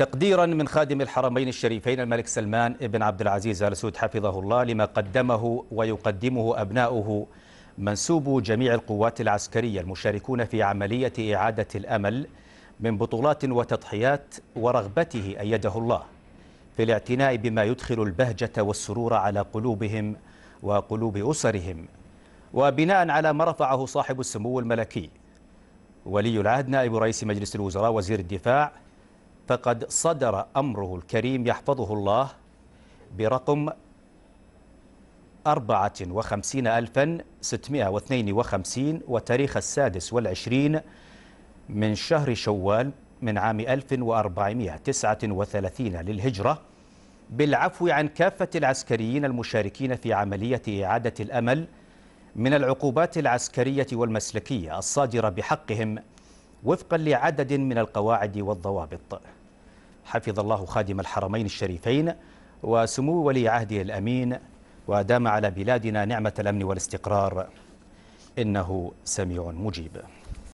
تقديرا من خادم الحرمين الشريفين الملك سلمان بن عبد العزيز ال سعود حفظه الله لما قدمه ويقدمه أبناؤه منسوب جميع القوات العسكرية المشاركون في عملية إعادة الأمل من بطولات وتضحيات ورغبته أيده الله في الاعتناء بما يدخل البهجة والسرور على قلوبهم وقلوب أسرهم وبناء على ما رفعه صاحب السمو الملكي ولي العهد نائب رئيس مجلس الوزراء وزير الدفاع فقد صدر أمره الكريم يحفظه الله برقم 54652 وتاريخ السادس والعشرين من شهر شوال من عام 1439 للهجرة بالعفو عن كافة العسكريين المشاركين في عملية إعادة الأمل من العقوبات العسكرية والمسلكية الصادرة بحقهم وفقا لعدد من القواعد والضوابط حفظ الله خادم الحرمين الشريفين وسمو ولي عهده الأمين ودام على بلادنا نعمة الأمن والاستقرار إنه سميع مجيب